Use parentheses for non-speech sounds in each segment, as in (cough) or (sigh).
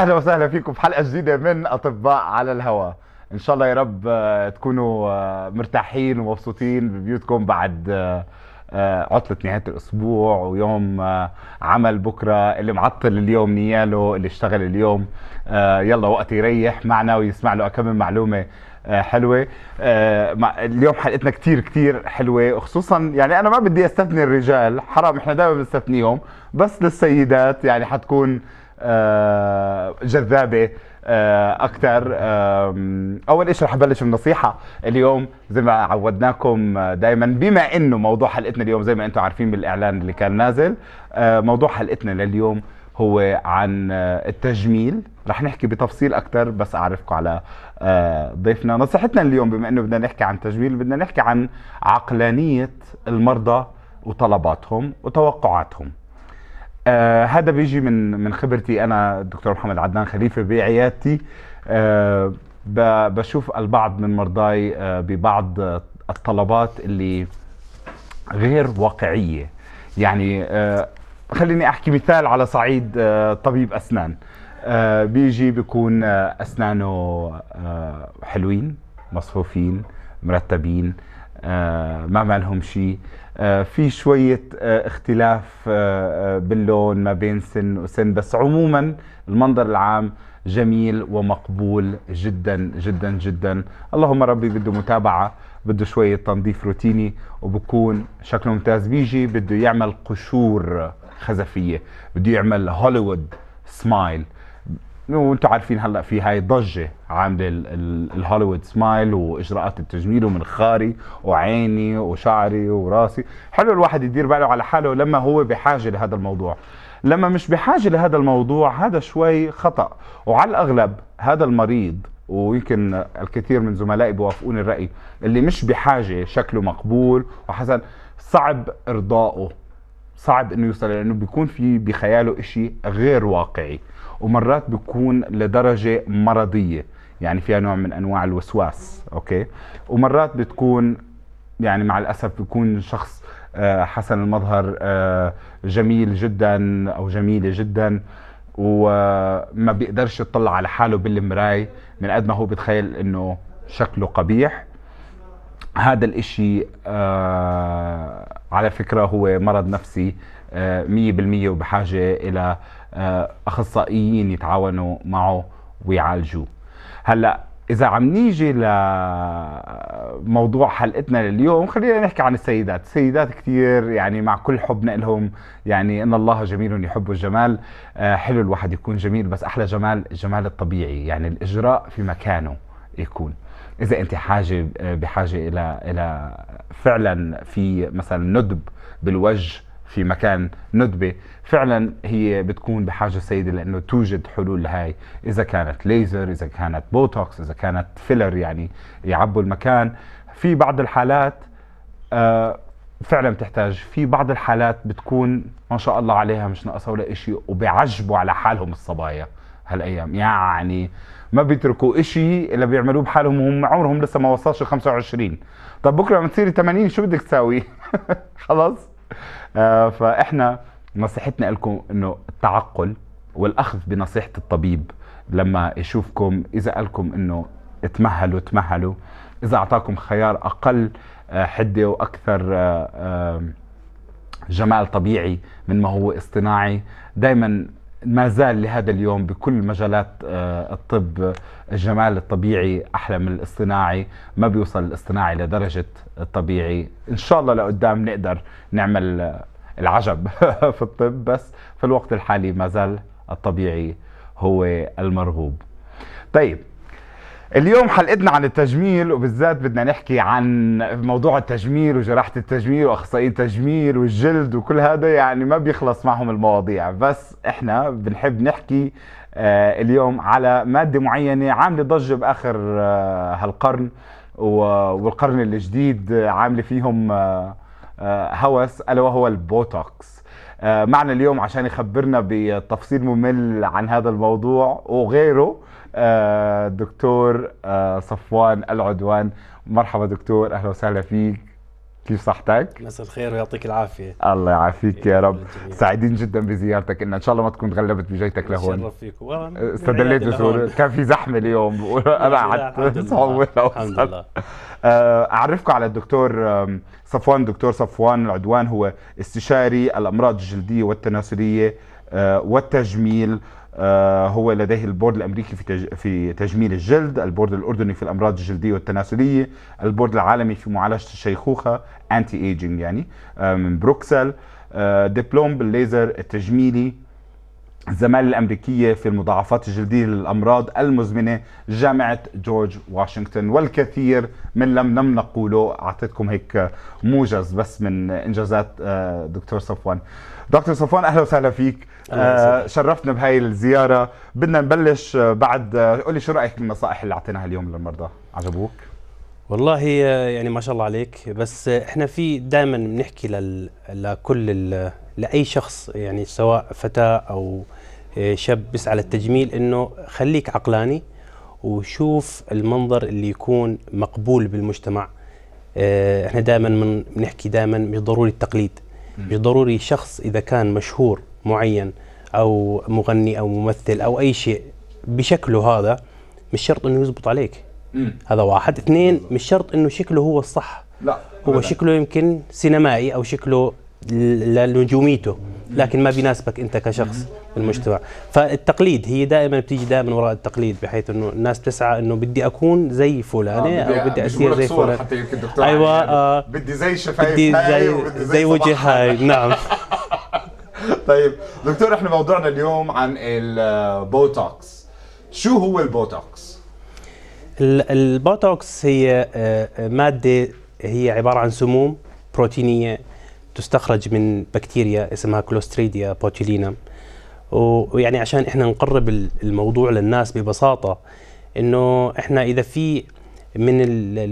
اهلا وسهلا فيكم في حلقه جديده من اطباء على الهواء ان شاء الله يا رب آه، تكونوا آه، مرتاحين ومبسوطين ببيوتكم بعد آه، عطلة نهاية الأسبوع ويوم عمل بكرة اللي معطل اليوم نياله اللي اشتغل اليوم يلا وقت يريح معنا ويسمع له كم معلومة حلوه اليوم حلقتنا كتير كتير حلوه وخصوصا يعني انا ما بدي استثني الرجال حرام احنا دائما بنستثنيهم بس للسيدات يعني حتكون آه، جذابه آه، اكثر اول شيء رح أبلش بنصيحه اليوم زي ما عودناكم آه، دائما بما انه موضوع حلقتنا اليوم زي ما انتم عارفين بالاعلان اللي كان نازل موضوع حلقتنا لليوم هو عن التجميل رح نحكي بتفصيل اكثر بس اعرفكم على ضيفنا نصيحتنا اليوم بما انه بدنا نحكي عن تجميل بدنا نحكي عن عقلانيه المرضى وطلباتهم وتوقعاتهم آه هذا بيجي من من خبرتي انا الدكتور محمد عدنان خليفه بعيادتي آه بشوف البعض من مرضاي آه ببعض الطلبات اللي غير واقعيه يعني آه خليني احكي مثال على صعيد آه طبيب اسنان آه بيجي بيكون آه اسنانه آه حلوين مصفوفين مرتبين آه، ما مالهم شيء آه، في شوية آه، اختلاف باللون ما بين سن وسن بس عموما المنظر العام جميل ومقبول جدا جدا جدا اللهم ربي بده متابعة بده شوية تنظيف روتيني وبكون شكله ممتاز بيجي بده يعمل قشور خزفية بده يعمل هوليوود سمايل وانتم عارفين هلا في هاي ضجه عامله الهوليوود سمايل واجراءات التجميل ومنخاري وعيني وشعري وراسي حلو الواحد يدير باله على حاله لما هو بحاجه لهذا الموضوع لما مش بحاجه لهذا الموضوع هذا شوي خطا وعلى الاغلب هذا المريض ويمكن الكثير من زملائي بوافقوني الراي اللي مش بحاجه شكله مقبول وحسن صعب ارضائه صعب انه يوصل لانه بيكون في بخياله اشي غير واقعي ومرات بيكون لدرجة مرضية يعني فيها نوع من انواع الوسواس اوكي ومرات بتكون يعني مع الاسف بيكون شخص آه، حسن المظهر آه، جميل جدا او جميلة جدا وما بيقدرش يطلع على حاله بالمراي من قد ما هو بتخيل انه شكله قبيح هذا الاشي آه على فكرة هو مرض نفسي آه، مية بالمية وبحاجة إلى آه، أخصائيين يتعاونوا معه ويعالجوه هلأ إذا عم نيجي لموضوع آه، حلقتنا لليوم خلينا نحكي عن السيدات السيدات كثير يعني مع كل حبنا لهم يعني إن الله جميل يحب الجمال حلو الواحد يكون جميل بس أحلى جمال الجمال الطبيعي يعني الإجراء في مكانه يكون اذا انت حاجه بحاجه الى الى فعلا في مثلا ندب بالوجه في مكان ندبه فعلا هي بتكون بحاجه سيده لانه توجد حلول لهي اذا كانت ليزر اذا كانت بوتوكس اذا كانت فيلر يعني يعبوا المكان في بعض الحالات آه، فعلا بتحتاج في بعض الحالات بتكون ما شاء الله عليها مش ناقصه ولا شيء وبيعجبوا على حالهم الصبايا هالايام يعني ما بيتركوا إشي الا بيعملوه بحالهم وهم عمرهم لسه ما وصلش 25 طب بكره لما تصيري 80 شو بدك تساوي (laughs) خلاص آه فاحنا نصيحتنا لكم انه التعقل والاخذ بنصيحه الطبيب لما يشوفكم اذا قالكم انه تمهلوا تمهلوا اذا اعطاكم خيار اقل آه، حده واكثر آه، جمال طبيعي من ما هو اصطناعي دائما ما زال لهذا اليوم بكل مجالات آه، الطب الجمال الطبيعي احلى من الاصطناعي ما بيوصل الاصطناعي لدرجه الطبيعي ان شاء الله لقدام نقدر نعمل آه، العجب (laughs) في الطب بس في الوقت الحالي ما زال الطبيعي هو المرغوب طيب اليوم حلقتنا عن التجميل وبالذات بدنا نحكي عن موضوع التجميل وجراحة التجميل وأخصائي التجميل والجلد وكل هذا يعني ما بيخلص معهم المواضيع بس احنا بنحب نحكي آه، اليوم على مادة معينة عاملة ضجة بآخر آه، هالقرن والقرن الجديد آه، عاملة فيهم هوس ألا وهو البوتوكس معنا اليوم عشان يخبرنا بتفصيل ممل عن هذا الموضوع وغيره آه، دكتور آه، صفوان العدوان مرحبا دكتور اهلا وسهلا فيك كيف صحتك؟ مساء الخير ويعطيك العافية الله يعافيك يا إيه، رب سعيدين جدا بزيارتك إن, إن شاء الله ما تكون تغلبت بجيتك لهون الله فيكم آه، يعني استدليت كان في زحمة اليوم (laughs) (laughs) أنا قعدت صعوبة الحمد لله أعرفكم على الدكتور صفوان دكتور صفوان العدوان هو استشاري الأمراض الجلدية والتناسلية آه، والتجميل آه، هو لديه البورد الامريكي في في تجميل الجلد، البورد الاردني في الامراض الجلديه والتناسليه، البورد العالمي في معالجه الشيخوخه انتي ايجينج يعني آه، من بروكسل، دبلوم بالليزر التجميلي الزمالة الأمريكية في المضاعفات الجلدية للأمراض المزمنة جامعة جورج واشنطن والكثير من لم لم نقوله أعطيتكم هيك موجز بس من إنجازات آه، دكتور صفوان دكتور صفوان أهلا وسهلا فيك أهلا آه، شرفتنا بهاي الزيارة بدنا نبلش آه، بعد قولي شو رأيك بالنصائح اللي أعطيناها اليوم للمرضى عجبوك؟ والله آه، يعني ما شاء الله عليك بس آه، احنا في دائما بنحكي لكل لاي شخص يعني سواء فتاه او آه، شاب بيسعى للتجميل انه خليك عقلاني وشوف المنظر اللي يكون مقبول بالمجتمع احنا دائما بنحكي دائما مش ضروري التقليد مش ضروري شخص اذا كان مشهور معين او مغني او ممثل او اي شيء بشكله هذا مش شرط انه يزبط عليك هذا واحد اثنين مش شرط انه شكله هو الصح لا هو لا. شكله يمكن سينمائي او شكله لنجوميته لكن ما بيناسبك انت كشخص بالمجتمع فالتقليد هي دائما بتيجي دائما وراء التقليد بحيث انه الناس بتسعى انه بدي اكون زي فلانه آه او بدي اصير زي فلان حتى يمكن دكتور ايوه يعني آه بدي زي شفايف بدي زي, زي, زي وجه هاي (laughs) نعم طيب دكتور احنا موضوعنا اليوم عن البوتوكس آه، شو هو البوتوكس البوتوكس هي آه، آه، مادة هي عبارة عن سموم بروتينية تستخرج من بكتيريا اسمها كلوستريديا بوتيلينا ويعني عشان احنا نقرب الموضوع للناس ببساطة انه احنا اذا في من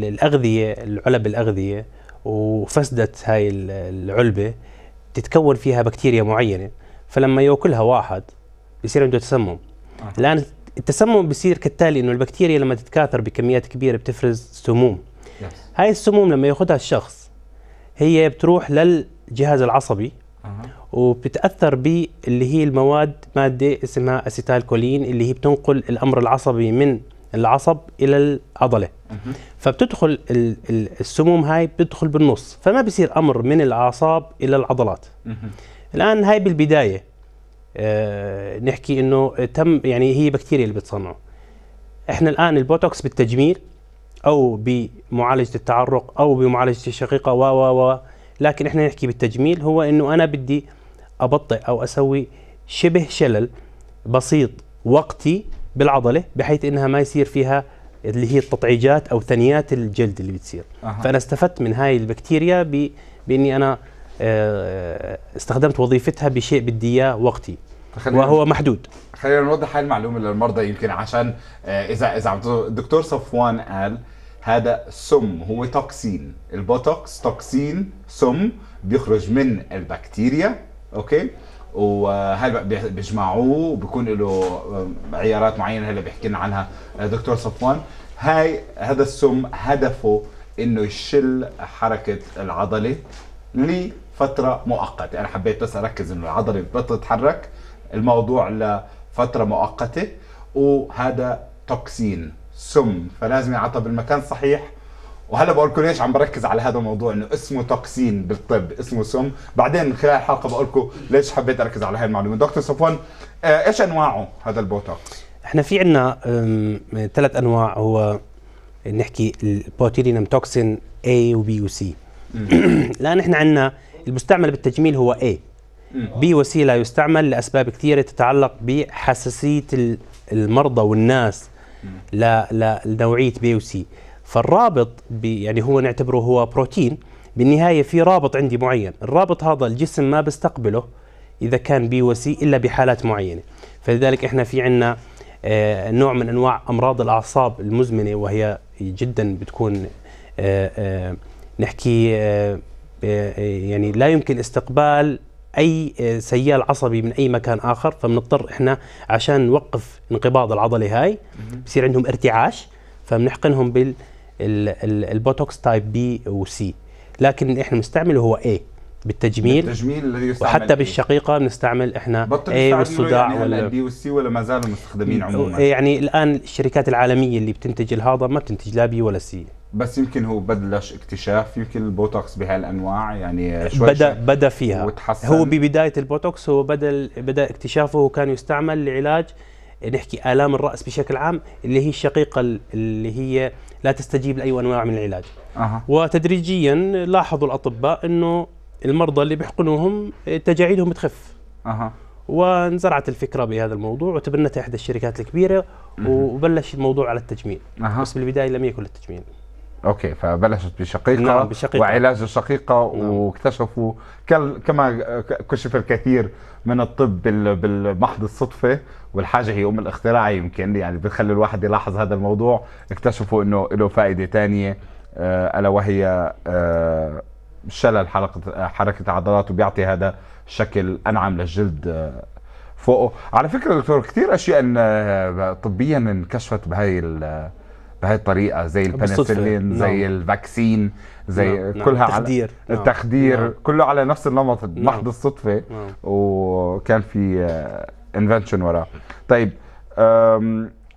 الاغذية العلب الاغذية وفسدت هاي العلبة تتكون فيها بكتيريا معينة فلما ياكلها واحد بصير عنده تسمم الان التسمم بيصير كالتالي انه البكتيريا لما تتكاثر بكميات كبيره بتفرز سموم هاي السموم لما ياخذها الشخص هي بتروح للجهاز العصبي وبتاثر -huh. وبتتاثر باللي هي المواد ماده اسمها كولين اللي هي بتنقل الامر العصبي من العصب الى العضله فبتدخل السموم هاي بتدخل بالنص فما بصير امر من الاعصاب الى العضلات الان هاي بالبدايه آه، نحكي انه تم يعني هي بكتيريا اللي بتصنعه احنا الان البوتوكس بالتجميل او بمعالجه التعرق او بمعالجه الشقيقه و و و لكن احنا نحكي بالتجميل هو انه انا بدي ابطئ او اسوي شبه شلل بسيط وقتي بالعضله بحيث انها ما يصير فيها اللي هي التطعيجات او ثنيات الجلد اللي بتصير أه. فانا استفدت من هاي البكتيريا ب... باني انا آه، استخدمت وظيفتها بشيء بدي اياه وقتي وهو محدود خلينا نوضح هاي المعلومه للمرضى يمكن عشان آه، اذا اذا الدكتور صفوان قال هذا سم هو توكسين البوتوكس توكسين سم بيخرج من البكتيريا اوكي وهلا بيجمعوه بيكون له آه، عيارات معينه هلا بيحكي لنا عنها آه، دكتور صفوان هاي هذا السم هدفه انه يشل حركه العضله لفتره مؤقته انا حبيت بس اركز انه العضله بتبطل تتحرك الموضوع لفتره مؤقته وهذا توكسين سم فلازم ينعطى بالمكان الصحيح وهلا بقول لكم ليش عم بركز على هذا الموضوع انه اسمه توكسين بالطب اسمه سم بعدين من خلال الحلقه بقول لكم ليش حبيت اركز على هاي المعلومه دكتور صفوان آه، ايش انواعه هذا البوتوكس احنا في عندنا ثلاث انواع هو نحكي البوتيرينم توكسين A وبي وسي لان احنا عندنا المستعمل بالتجميل هو A بوسيله يستعمل لاسباب كثيره تتعلق بحساسيه المرضى والناس لنوعيه بي سي فالرابط يعني هو نعتبره هو بروتين بالنهايه في رابط عندي معين الرابط هذا الجسم ما بيستقبله اذا كان بي سي الا بحالات معينه فلذلك احنا في عندنا آه، نوع من انواع امراض الاعصاب المزمنه وهي جدا بتكون آه، آه، نحكي يعني لا يمكن استقبال اي آه، سيال عصبي من اي مكان اخر فبنضطر احنا عشان نوقف انقباض العضله هاي بصير عندهم ارتعاش فبنحقنهم بال البوتوكس تايب بي وسي لكن احنا بنستعمله هو اي بالتجميل بالتجميل اللي يستعمل وحتى بالشقيقه بنستعمل احنا اي والصداع يعني ولا البي والسي ولا ما زالوا مستخدمين عموما يعني الان الشركات العالميه اللي بتنتج الهضم ما بتنتج لا بي ولا سي بس يمكن هو بلش اكتشاف يمكن البوتوكس بهالانواع يعني شوي بدا شوي بدا فيها وتحسن. هو ببدايه البوتوكس هو بدا بدا اكتشافه وكان يستعمل لعلاج نحكي الام الراس بشكل عام اللي هي الشقيقه اللي هي لا تستجيب لاي انواع من العلاج أه. وتدريجيا لاحظوا الاطباء انه المرضى اللي بيحقنوهم آه، تجاعيدهم بتخف أه. وانزرعت الفكره بهذا الموضوع وتبنتها احدى الشركات الكبيره وبلش الموضوع على التجميل أه. بس بالبدايه لم يكن التجميل اوكي فبلشت بشقيقه نعم بشقيقه وعلاج الشقيقه نعم. واكتشفوا كما كشف الكثير من الطب بالمحض الصدفه والحاجه هي ام الاختراع يمكن يعني بتخلي الواحد يلاحظ هذا الموضوع اكتشفوا انه له فائده ثانيه آه، الا وهي آه، شلل حركه حركه عضلات وبيعطي هذا شكل انعم للجلد آه، فوقه على فكره دكتور كثير اشياء طبيا انكشفت بهاي بهذه الطريقه زي البنسلين نعم. زي نعم. الفاكسين زي نعم. نعم. كلها نعم. على التخدير نعم. التخدير نعم. كله على نفس النمط نعم. محض الصدفه نعم. وكان في انفنشن آه، وراه طيب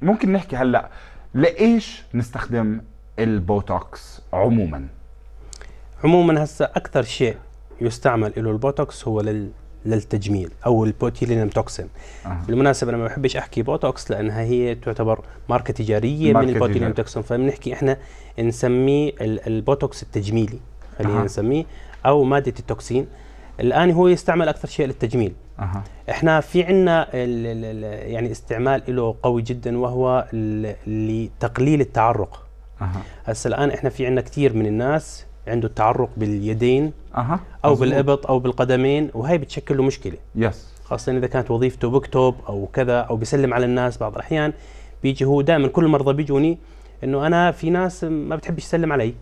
ممكن نحكي هلا لايش نستخدم البوتوكس عموما عموما هسا اكثر شيء يستعمل له البوتوكس هو لل للتجميل او البوتيلينم توكسين آه. بالمناسبه انا ما بحبش احكي بوتوكس لانها هي تعتبر ماركه تجاريه ماركة من البوتيلينم توكسين فبنحكي احنا نسميه البوتوكس التجميلي خلينا آه. نسميه او ماده التوكسين الان هو يستعمل اكثر شيء للتجميل آه. احنا في عندنا يعني استعمال له قوي جدا وهو لتقليل التعرق هسه الان احنا في عندنا كثير من الناس عنده التعرق باليدين أه. او مزبوط. بالابط او بالقدمين وهي بتشكل له مشكله يس خاصه اذا كانت وظيفته بكتب او كذا او بيسلم على الناس بعض الاحيان بيجي هو دائما كل المرضى بيجوني انه انا في ناس ما بتحبش تسلم علي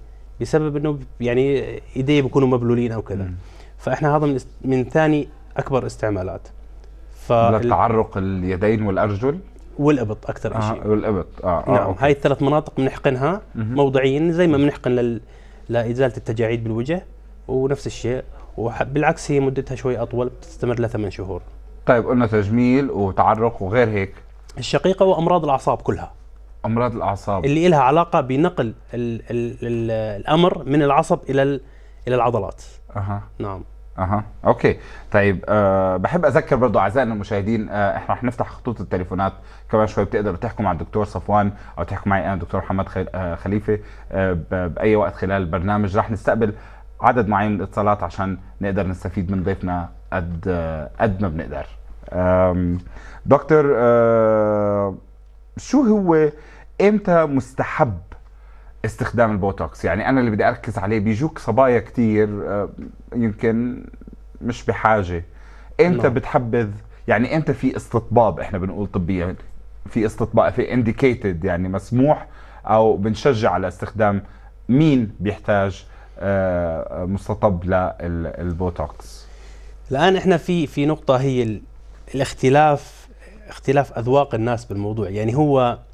بسبب انه يعني ايديه بيكونوا مبلولين او كذا فاحنا هذا من من ثاني اكبر استعمالات ف تعرق اليدين والارجل والابط اكثر شيء آه والابط اه, آه نعم أوكي. هاي الثلاث مناطق بنحقنها موضعيا زي ما بنحقن لل لازاله التجاعيد بالوجه ونفس الشيء وبالعكس هي مدتها شوي اطول بتستمر لثمان شهور. طيب قلنا تجميل وتعرق وغير هيك. الشقيقه وامراض الاعصاب كلها. امراض الاعصاب اللي لها علاقه بنقل الـ الـ الـ الامر من العصب الى الى العضلات. اها. نعم. اها اوكي طيب أه بحب اذكر برضو اعزائنا المشاهدين أه احنا رح نفتح خطوط التليفونات كمان شوي بتقدروا تحكوا مع الدكتور صفوان او تحكوا معي انا الدكتور محمد آه، خليفه أه باي وقت خلال البرنامج رح نستقبل عدد معين من الاتصالات عشان نقدر نستفيد من ضيفنا قد آه، قد ما بنقدر دكتور آه، شو هو امتى مستحب استخدام البوتوكس يعني انا اللي بدي اركز عليه بيجوك صبايا كتير آه، يمكن مش بحاجه امتى نعم. بتحبذ يعني امتى في استطباب احنا بنقول طبيا في استطباب في انديكيتد يعني مسموح او بنشجع على استخدام مين بيحتاج آه، مستطب للبوتوكس الان احنا في في نقطه هي الاختلاف اختلاف اذواق الناس بالموضوع يعني هو